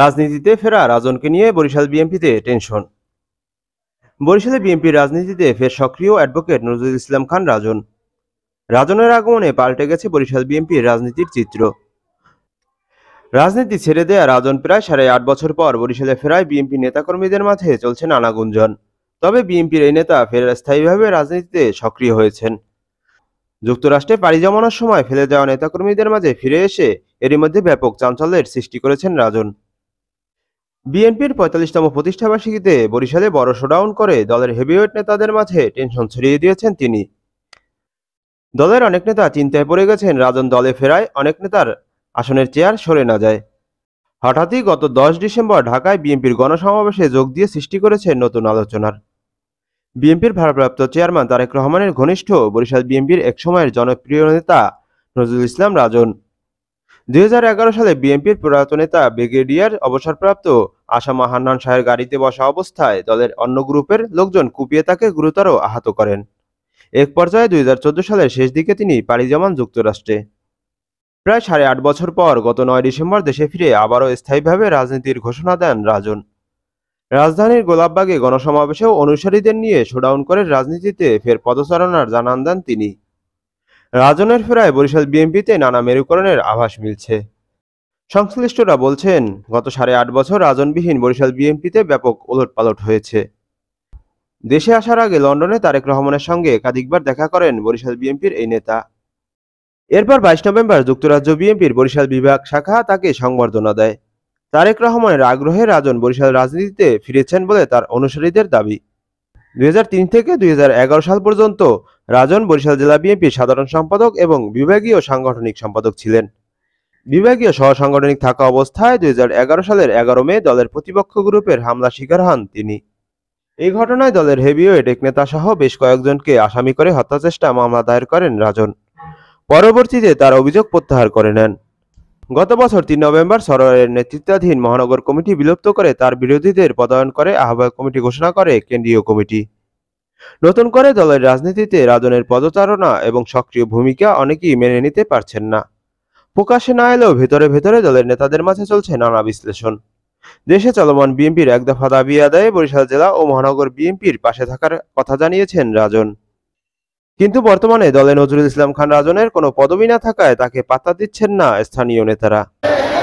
রাজনীতিতে ফেরা রাজনকে নিয়ে বরিশাল বিএনপিতে টেনশন বরিশালে বিএনপির রাজনীতিতে ফের সক্রিয় অ্যাডভোকেট নজরুল ইসলাম খান রাজন রাজনের আগমনে পাল্টে গেছে বরিশাল বিএনপির রাজনীতির চিত্র রাজনীতি ছেড়ে দেয়া রাজন প্রায় সাড়ে আট বছর পর বরিশালে ফেরায় বিএনপি নেতাকর্মীদের মাঝে চলছে নানা গুঞ্জন তবে বিএনপির এই নেতা ফের স্থায়ীভাবে রাজনীতিতে সক্রিয় হয়েছেন যুক্তরাষ্ট্রে পাড়ি জমানোর সময় ফেলে যাওয়া নেতাকর্মীদের মাঝে ফিরে এসে এরই মধ্যে ব্যাপক চাঞ্চল্যের সৃষ্টি করেছেন রাজন বিএনপির পঁয়তাল্লিশতম প্রতিষ্ঠাবার্ষিকীতে বরিশালে বড় শোডাউন করে দলের হেভিওয়েট নেতাদের মাঝে টেনশন ছড়িয়ে দিয়েছেন তিনি দলের অনেক নেতা চিন্তায় পড়ে গেছেন রাজন দলে ফেরায় অনেক নেতার আসনের চেয়ার সরে না যায় হঠাৎই গত দশ ডিসেম্বর ঢাকায় বিএনপির গণসমাবেশে যোগ দিয়ে সৃষ্টি করেছে নতুন আলোচনার বিএনপির ভারপ্রাপ্ত চেয়ারম্যান তারেক রহমানের ঘনিষ্ঠ বরিশাল বিএনপির একসময়ের জনপ্রিয় নেতা নজরুল ইসলাম রাজন দুই সালে বিএনপির পুরাতন নেতা ব্রিগেডিয়ার অবসরপ্রাপ্ত আশা হান্নান শাহের গাড়িতে বসা অবস্থায় দলের অন্য গ্রুপের লোকজন কুপিয়ে তাকে গুরুতর আহত করেন এক পর্যায়ে দুই সালের শেষ দিকে তিনি পাড়ি জমান যুক্তরাষ্ট্রে প্রায় সাড়ে আট বছর পর গত নয় ডিসেম্বর দেশে ফিরে আবারও স্থায়ীভাবে রাজনীতির ঘোষণা দেন রাজন রাজধানীর গোলাপবাগে গণসমাবেশেও অনুসারীদের নিয়ে শোডাউন করে রাজনীতিতে ফের পদচারণার জানান দেন তিনি রাজনের ফেরায় বরিশাল বিএনপিতে নানা মেরুকরণের আভাস মিলছে সংশ্লিষ্টরা বলছেন গত সাড়ে আট বছর রাজনবিহীন বরিশাল বিএনপিতে ব্যাপক ওলটপালট হয়েছে দেশে আসার আগে লন্ডনে তারেক রহমানের সঙ্গে একাধিকবার দেখা করেন বরিশাল বিএনপির এই নেতা এরপর বাইশ নভেম্বর যুক্তরাজ্য বিএনপির বরিশাল বিভাগ শাখা তাকে সংবর্ধনা দেয় তারেক রহমানের আগ্রহে রাজন বরিশাল রাজনীতিতে ফিরেছেন বলে তার অনুসারীদের দাবি দুই থেকে দুই সাল পর্যন্ত রাজন বরিশাল জেলা বিএনপির সাধারণ সম্পাদক এবং বিভাগীয় সাংগঠনিক সম্পাদক ছিলেন বিভাগীয় সহসাংগঠনিক থাকা অবস্থায় দুই সালের এগারো মে দলের প্রতিপক্ষ গ্রুপের হামলা শিকার হন তিনি এই ঘটনায় দলের হেভিওয়েট এক নেতা সহ বেশ কয়েকজনকে আসামি করে হত্যাচেষ্টা মামলা দায়ের করেন রাজন পরবর্তীতে তার অভিযোগ প্রত্যাহার করে নেন গত বছর তিন নভেম্বর সরকারের নেতৃত্বাধীন মহানগর কমিটি বিলুপ্ত করে তার বিরোধীদের পদায়ন করে আহ্বায়ক কমিটি ঘোষণা করে কেন্দ্রীয় কমিটি নতুন করে দলের রাজনীতিতে রাজনের পদচারণা এবং সক্রিয় ভূমিকা অনেকেই মেনে নিতে পারছেন না প্রকাশে না এলেও ভেতরে ভেতরে দলের নেতাদের মাঝে চলছে নানা বিশ্লেষণ দেশে চলমান বিএনপির এক দফা দাবি আদায়ে বরিশাল জেলা ও মহানগর বিএনপির পাশে থাকার কথা জানিয়েছেন রাজন কিন্তু বর্তমানে দলে নজরুল ইসলাম খান রাজনের কোনো পদবি না থাকায় তাকে পাত্তা দিচ্ছেন না স্থানীয় নেতারা